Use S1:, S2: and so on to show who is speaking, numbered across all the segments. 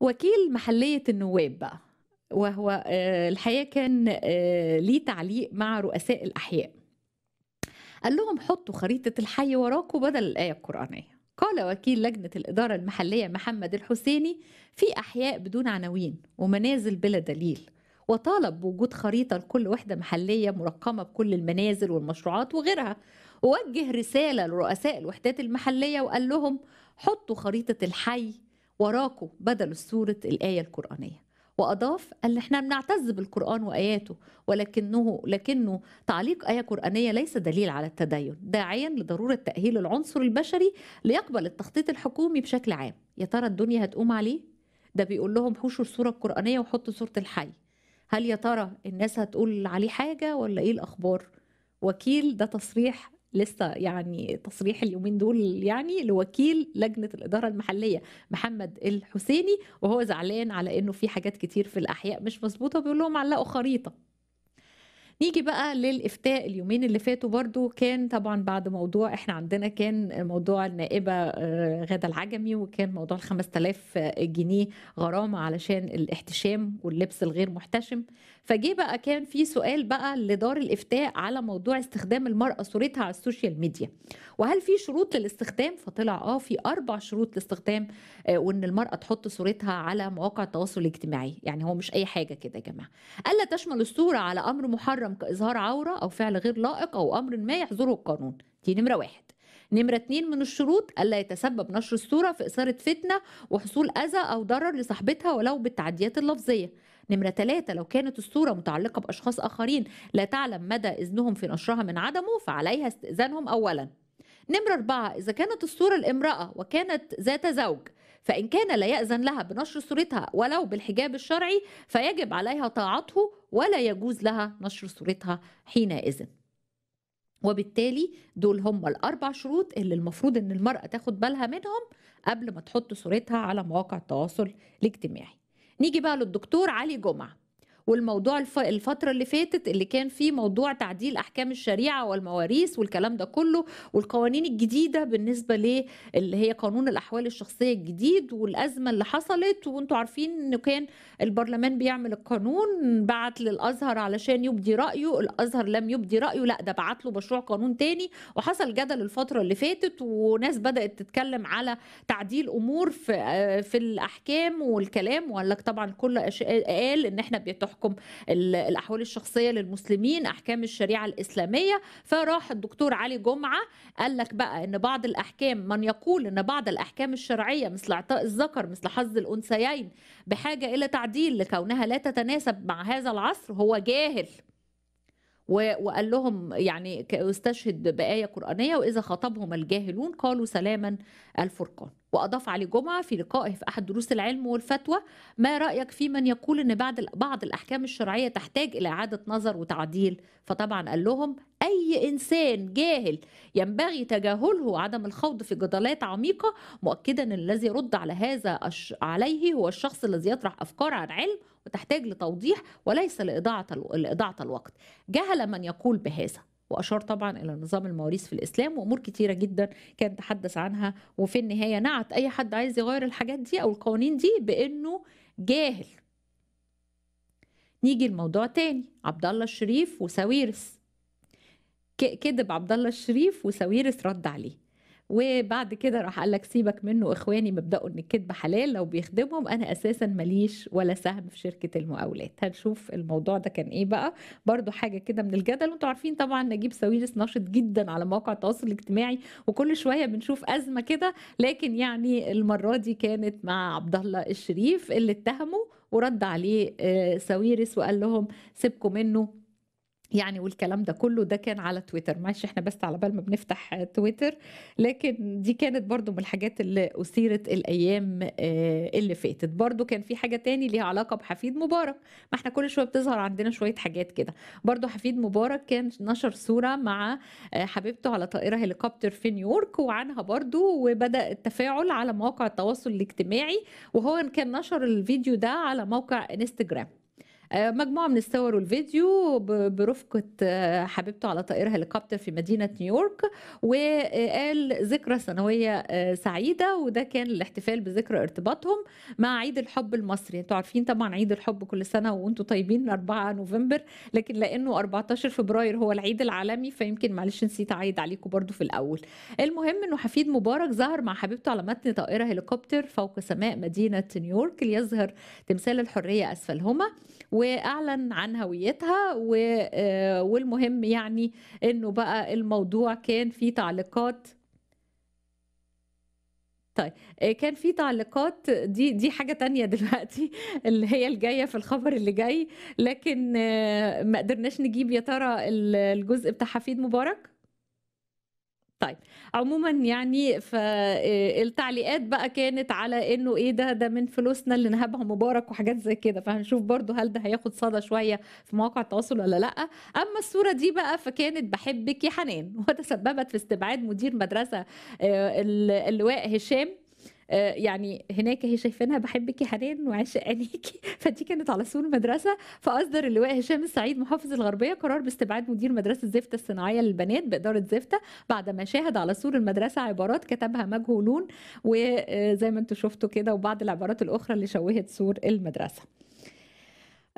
S1: وكيل محلية النواب بقى وهو آه، الحقيقة كان آه، ليه تعليق مع رؤساء الأحياء قال لهم حطوا خريطة الحي وراكم بدل الآية القرآنية قال وكيل لجنة الإدارة المحلية محمد الحسيني في أحياء بدون عناوين ومنازل بلا دليل وطالب بوجود خريطة لكل وحدة محلية مرقمة بكل المنازل والمشروعات وغيرها ووجه رسالة لرؤساء الوحدات المحلية وقال لهم حطوا خريطة الحي وراكوا بدل سورة الآية القرآنية وأضاف أن إحنا بنعتز بالقرآن وآياته ولكنه لكنه تعليق آية قرآنية ليس دليل على التدين داعيا لضرورة تأهيل العنصر البشري ليقبل التخطيط الحكومي بشكل عام يا ترى الدنيا هتقوم عليه؟ ده بيقول لهم حوشوا الصورة القرآنية وحطوا صورة الحي هل يا ترى الناس هتقول عليه حاجة ولا إيه الأخبار؟ وكيل ده تصريح لسه يعني تصريح اليومين دول يعني لوكيل لجنه الاداره المحليه محمد الحسيني وهو زعلان على انه في حاجات كتير في الاحياء مش مظبوطه بيقول لهم علقوا خريطه نيجي بقى للافتاء اليومين اللي فاتوا برضو كان طبعا بعد موضوع احنا عندنا كان موضوع النائبه آه، غاده العجمي وكان موضوع ال 5000 جنيه غرامه علشان الاحتشام واللبس الغير محتشم فجه بقى كان في سؤال بقى لدار الافتاء على موضوع استخدام المراه صورتها على السوشيال ميديا وهل في شروط للاستخدام فطلع اه في اربع شروط لاستخدام آه، وان المراه تحط صورتها على مواقع التواصل الاجتماعي يعني هو مش اي حاجه كده يا جماعه الا تشمل الصوره على امر محرم محرم كإظهار عورة أو فعل غير لائق أو أمر ما يحظره القانون دي نمرة واحد نمرة اتنين من الشروط ألا يتسبب نشر الصورة في إثارة فتنة وحصول أذى أو ضرر لصاحبتها ولو بالتعديات اللفظية نمرة ثلاثة لو كانت الصورة متعلقة بأشخاص آخرين لا تعلم مدى إذنهم في نشرها من عدمه فعليها استئذانهم أولاً نمرة أربعة إذا كانت الصورة لامرأة وكانت ذات زوج فإن كان لا يأذن لها بنشر صورتها ولو بالحجاب الشرعي فيجب عليها طاعته ولا يجوز لها نشر صورتها حينئذ وبالتالي دول هم الأربع شروط اللي المفروض إن المرأة تاخد بالها منهم قبل ما تحط صورتها على مواقع التواصل الاجتماعي نيجي بقى للدكتور علي جمعه والموضوع الفتره اللي فاتت اللي كان فيه موضوع تعديل احكام الشريعه والمواريث والكلام ده كله والقوانين الجديده بالنسبه ليه اللي هي قانون الاحوال الشخصيه الجديد والازمه اللي حصلت وانتم عارفين انه كان البرلمان بيعمل القانون بعت للازهر علشان يبدي رايه الازهر لم يبدي رايه لا ده بعت له مشروع قانون تاني وحصل جدل الفتره اللي فاتت وناس بدات تتكلم على تعديل امور في آه، في الاحكام والكلام وقال لك طبعا كل قال ان احنا بيتح تحكم الاحوال الشخصيه للمسلمين احكام الشريعه الاسلاميه فراح الدكتور علي جمعه قال لك بقى ان بعض الاحكام من يقول ان بعض الاحكام الشرعيه مثل اعطاء الذكر مثل حظ الانثيين بحاجه الى تعديل لكونها لا تتناسب مع هذا العصر هو جاهل وقال لهم يعني استشهد بآية قرآنية وإذا خاطبهم الجاهلون قالوا سلاما الفرقان وأضاف علي جمعة في لقائه في أحد دروس العلم والفتوى ما رأيك في من يقول أن بعد بعض الأحكام الشرعية تحتاج إلى إعادة نظر وتعديل فطبعا قال لهم أي إنسان جاهل ينبغي تجاهله وعدم الخوض في جدالات عميقة مؤكدا أن الذي يرد على هذا عليه هو الشخص الذي يطرح أفكار عن علم وتحتاج لتوضيح وليس لإضاعة الوقت جهل من يقول بهذا وأشار طبعا إلى نظام المواريث في الإسلام وأمور كتيرة جدا كان تحدث عنها وفي النهاية نعت أي حد عايز يغير الحاجات دي أو القوانين دي بأنه جاهل نيجي لموضوع تاني عبد الله الشريف وساويرس كدب عبد الله الشريف وساويرس رد عليه وبعد كده راح قال لك سيبك منه اخواني مبداوا ان الكذب حلال لو بيخدمهم انا اساسا ماليش ولا سهم في شركه المقاولات هنشوف الموضوع ده كان ايه بقى برضو حاجه كده من الجدل وانتم عارفين طبعا نجيب ساويرس ناشط جدا على مواقع التواصل الاجتماعي وكل شويه بنشوف ازمه كده لكن يعني المره دي كانت مع عبد الله الشريف اللي اتهمه ورد عليه آه، ساويرس وقال لهم سيبكم منه يعني والكلام ده كله ده كان على تويتر معلش احنا بس على بال ما بنفتح تويتر لكن دي كانت برضو من الحاجات اللي أثيرت الأيام آه، اللي فاتت برضو كان في حاجة تاني ليها علاقة بحفيد مبارك ما احنا كل شوية بتظهر عندنا شوية حاجات كده برضو حفيد مبارك كان نشر صورة مع آه، حبيبته على طائرة هليكوبتر في نيويورك وعنها برضو وبدأ التفاعل على مواقع التواصل الاجتماعي وهو كان نشر الفيديو ده على موقع انستجرام آه، مجموعة من الصور والفيديو برفقة آه، حبيبته على طائرة هليكوبتر في مدينة نيويورك وقال ذكرى سنوية آه، سعيدة وده كان الاحتفال بذكرى ارتباطهم مع عيد الحب المصري انتوا عارفين طبعا عيد الحب كل سنة وانتوا طيبين 4 نوفمبر لكن لأنه 14 فبراير هو العيد العالمي فيمكن معلش نسيت أعيد عليكم برضو في الأول المهم انه حفيد مبارك ظهر مع حبيبته على متن طائرة هليكوبتر فوق سماء مدينة نيويورك ليظهر تمثال الحرية أسفلهما واعلن عن هويتها آه، والمهم يعني انه بقى الموضوع كان في تعليقات طيب آه، كان في تعليقات دي دي حاجه تانية دلوقتي اللي هي الجايه في الخبر اللي جاي لكن آه، ما قدرناش نجيب يا ترى الجزء بتاع حفيد مبارك طيب عموما يعني فالتعليقات آه، بقى كانت على انه ايه ده ده من فلوسنا اللي نهبها مبارك وحاجات زي كده فهنشوف برضو هل ده هياخد صدى شويه في مواقع التواصل ولا لا اما الصوره دي بقى فكانت بحبك يا حنان وتسببت في استبعاد مدير مدرسه آه، اللواء هشام آه، يعني هناك هي شايفينها بحبك يا حنان وعشق عينيكي فدي كانت على سور المدرسه فاصدر اللواء هشام السعيد محافظ الغربيه قرار باستبعاد مدير مدرسه زفته الصناعيه للبنات باداره زفته ما شاهد على سور المدرسه عبارات كتبها مجهولون وزي آه، ما انتم شفتوا كده وبعض العبارات الاخرى اللي شوهت سور المدرسه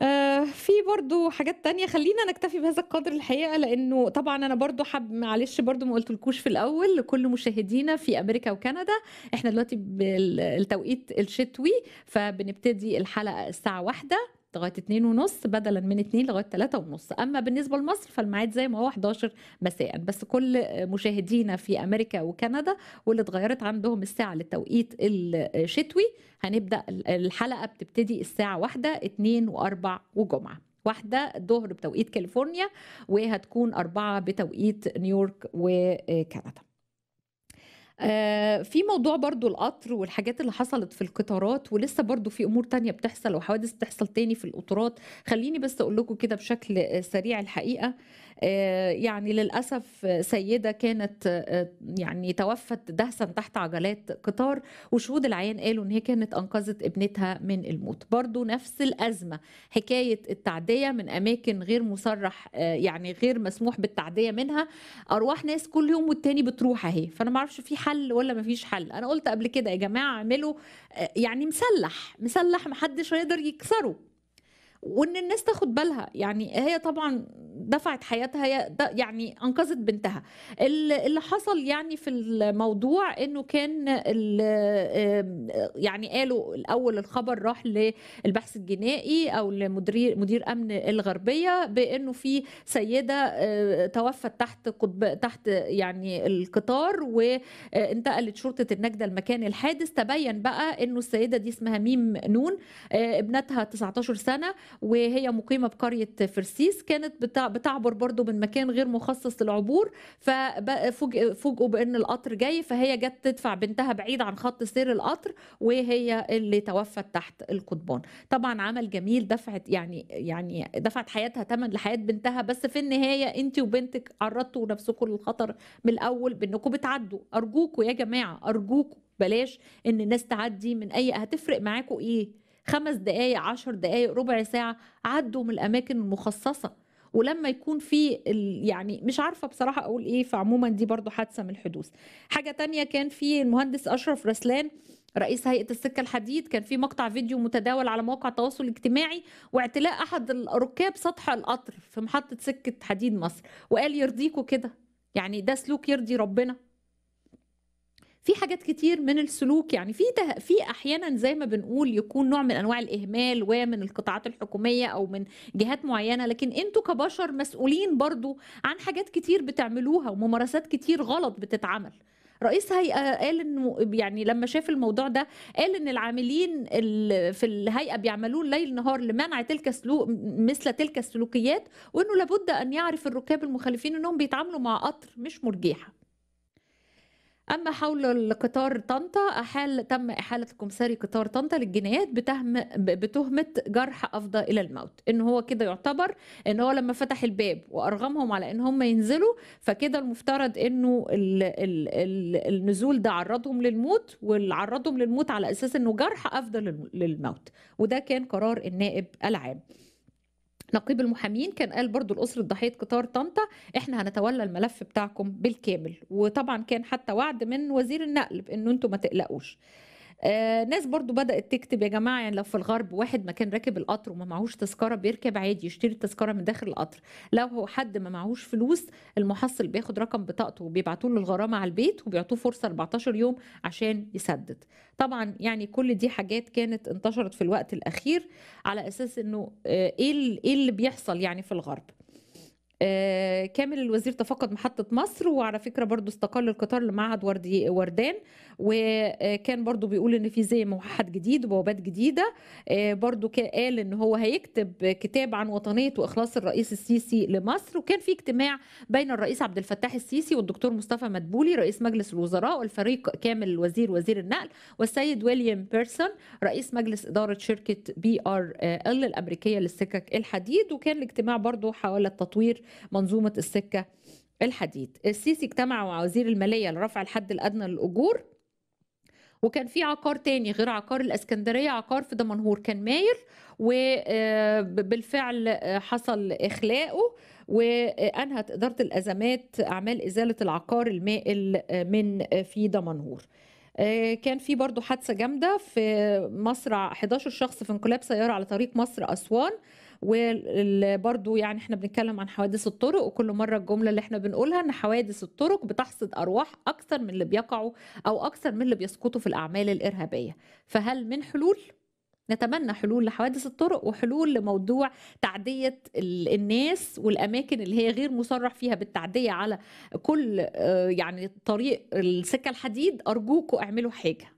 S1: آه، في برضو حاجات تانية خلينا نكتفي بهذا القدر الحقيقة لأنه طبعا أنا برضو حب معلش برضو ما قلتلكوش في الأول لكل مشاهدينا في أمريكا وكندا إحنا دلوقتي بالتوقيت الشتوي فبنبتدي الحلقة الساعة واحدة لغايه 2 ونص بدلا من 2 لغايه 3 ونص اما بالنسبه لمصر فالميعاد زي ما هو 11 مساء بس كل مشاهدينا في امريكا وكندا واللي اتغيرت عندهم الساعه للتوقيت الشتوي هنبدا الحلقه بتبتدي الساعه 1 2 و4 وجمعه واحدة الظهر بتوقيت كاليفورنيا وهتكون أربعة بتوقيت نيويورك وكندا آه، في موضوع برضو القطر والحاجات اللي حصلت في القطارات ولسه برضو في امور تانية بتحصل وحوادث بتحصل تاني في القطارات خليني بس اقول لكم كده بشكل سريع الحقيقه آه، يعني للأسف سيدة كانت آه، يعني توفت دهسا تحت عجلات قطار وشهود العيان قالوا إن هي كانت أنقذت ابنتها من الموت برضو نفس الأزمة حكاية التعدية من أماكن غير مصرح آه، يعني غير مسموح بالتعدية منها أرواح ناس كل يوم والتاني بتروح أهي فأنا معرفش في حل ولا مفيش حل أنا قلت قبل كده يا جماعة اعملوا يعني مسلح مسلح محدش هيقدر يكسره وان الناس تاخد بالها يعني هي طبعا دفعت حياتها هي يعني انقذت بنتها اللي حصل يعني في الموضوع انه كان يعني قالوا الاول الخبر راح للبحث الجنائي او لمدير مدير امن الغربيه بانه في سيده آه، توفت تحت قطب تحت يعني القطار وانتقلت شرطه النجده لمكان الحادث تبين بقى انه السيده دي اسمها ميم نون آه، ابنتها 19 سنه وهي مقيمة بقرية فرسيس كانت بتعبر برضو من مكان غير مخصص للعبور ففوجئوا بأن القطر جاي فهي جت تدفع بنتها بعيد عن خط سير القطر وهي اللي توفت تحت القضبان طبعا عمل جميل دفعت يعني يعني دفعت حياتها ثمن لحياة بنتها بس في النهاية انت وبنتك عرضتوا نفسكم للخطر من الأول بأنكم بتعدوا أرجوكوا يا جماعة أرجوكوا بلاش ان الناس تعدي من اي هتفرق معاكوا ايه خمس دقايق عشر دقايق ربع ساعة عدوا من الأماكن المخصصة ولما يكون في يعني مش عارفة بصراحة أقول إيه فعموما دي برضو حادثة من الحدوث حاجة تانية كان في المهندس أشرف رسلان رئيس هيئة السكة الحديد كان في مقطع فيديو متداول على مواقع التواصل الاجتماعي واعتلاء أحد ركاب سطح القطر في محطة سكة حديد مصر وقال يرضيكوا كده يعني ده سلوك يرضي ربنا في حاجات كتير من السلوك يعني في في احيانا زي ما بنقول يكون نوع من انواع الاهمال ومن القطاعات الحكوميه او من جهات معينه لكن انتوا كبشر مسؤولين برضو عن حاجات كتير بتعملوها وممارسات كتير غلط بتتعمل رئيس هيئه قال انه يعني لما شاف الموضوع ده قال ان العاملين في الهيئه بيعملون ليل نهار لمنع تلك السلوك مثل تلك السلوكيات وانه لابد ان يعرف الركاب المخالفين انهم بيتعاملوا مع قطر مش مرجيحه أما حول القطار طنطا أحال تم إحالة الكمساري قطار طنطا للجنايات بتهم بتهمة جرح أفضى إلى الموت إن هو كده يعتبر إن هو لما فتح الباب وأرغمهم على إن هم ينزلوا فكده المفترض إنه الـ الـ الـ النزول ده عرضهم للموت واللي عرضهم للموت على أساس إنه جرح أفضى للموت وده كان قرار النائب العام نقيب المحامين كان قال برضو لأسرة ضحية قطار طنطا احنا هنتولى الملف بتاعكم بالكامل وطبعا كان حتى وعد من وزير النقل بانه انتم ما تقلقوش آه، ناس برضو بدات تكتب يا جماعه يعني لو في الغرب واحد ما كان راكب القطر وما معهوش تذكره بيركب عادي يشتري التذكره من داخل القطر لو هو حد ما معهوش فلوس المحصل بياخد رقم بطاقته وبيبعتوا له الغرامه على البيت وبيعطوه فرصه 14 يوم عشان يسدد طبعا يعني كل دي حاجات كانت انتشرت في الوقت الاخير على اساس انه آه، ايه ايه اللي بيحصل يعني في الغرب آه، كامل الوزير تفقد محطة مصر وعلى فكرة برضو استقل القطار لمعهد وردي وردان وكان برضو بيقول ان في زي موحد جديد وبوابات جديده آه، برضو قال ان هو هيكتب كتاب عن وطنيه واخلاص الرئيس السيسي لمصر وكان في اجتماع بين الرئيس عبد الفتاح السيسي والدكتور مصطفى مدبولي رئيس مجلس الوزراء والفريق كامل الوزير وزير النقل والسيد ويليام بيرسون رئيس مجلس اداره شركه بي ار ال الامريكيه للسكك الحديد وكان الاجتماع برضو حول التطوير منظومه السكه الحديد السيسي اجتمع مع وزير الماليه لرفع الحد الادنى للاجور وكان في عقار تاني غير عقار الاسكندريه عقار في دمنهور كان ماير وبالفعل آه، آه، حصل اخلاقه وانهت اداره الازمات اعمال ازاله العقار المائل آه، من في دمنهور كان في برضه حادثه جامده في مصرع 11 شخص في انقلاب سياره على طريق مصر اسوان وبرضو يعني احنا بنتكلم عن حوادث الطرق وكل مرة الجملة اللي احنا بنقولها ان حوادث الطرق بتحصد أرواح أكثر من اللي بيقعوا أو أكثر من اللي بيسقطوا في الأعمال الإرهابية فهل من حلول؟ نتمنى حلول لحوادث الطرق وحلول لموضوع تعدية الناس والأماكن اللي هي غير مصرح فيها بالتعدية على كل آه، يعني طريق السكة الحديد أرجوكوا اعملوا حاجة